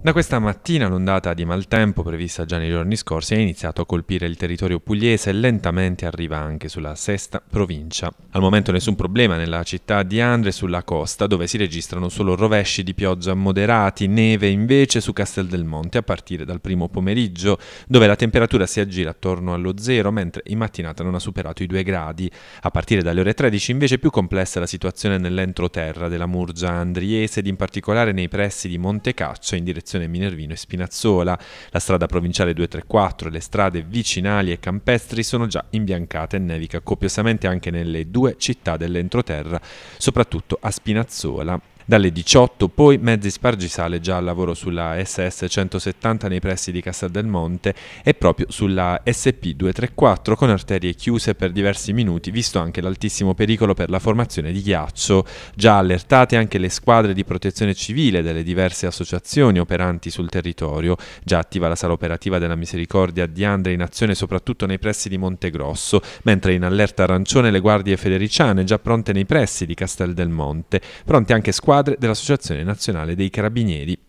Da questa mattina l'ondata di maltempo prevista già nei giorni scorsi ha iniziato a colpire il territorio pugliese e lentamente arriva anche sulla sesta provincia. Al momento nessun problema nella città di Andre sulla costa dove si registrano solo rovesci di pioggia moderati, neve invece su Castel del Monte a partire dal primo pomeriggio dove la temperatura si aggira attorno allo zero mentre in mattinata non ha superato i due gradi. A partire dalle ore 13 invece è più complessa la situazione nell'entroterra della Murgia andriese ed in particolare nei pressi di Montecaccio in direzione direzione Minervino e Spinazzola. La strada provinciale 234 e le strade vicinali e campestri sono già imbiancate e nevica copiosamente anche nelle due città dell'entroterra, soprattutto a Spinazzola dalle 18 poi Mezzi Spargisale già al lavoro sulla SS 170 nei pressi di Castel del Monte e proprio sulla SP 234 con arterie chiuse per diversi minuti visto anche l'altissimo pericolo per la formazione di ghiaccio. Già allertate anche le squadre di protezione civile delle diverse associazioni operanti sul territorio, già attiva la sala operativa della Misericordia di Andrea in azione soprattutto nei pressi di Monte Grosso, mentre in allerta arancione le guardie federiciane già pronte nei pressi di Castel del Monte, pronte anche squadre padre dell'Associazione Nazionale dei Carabinieri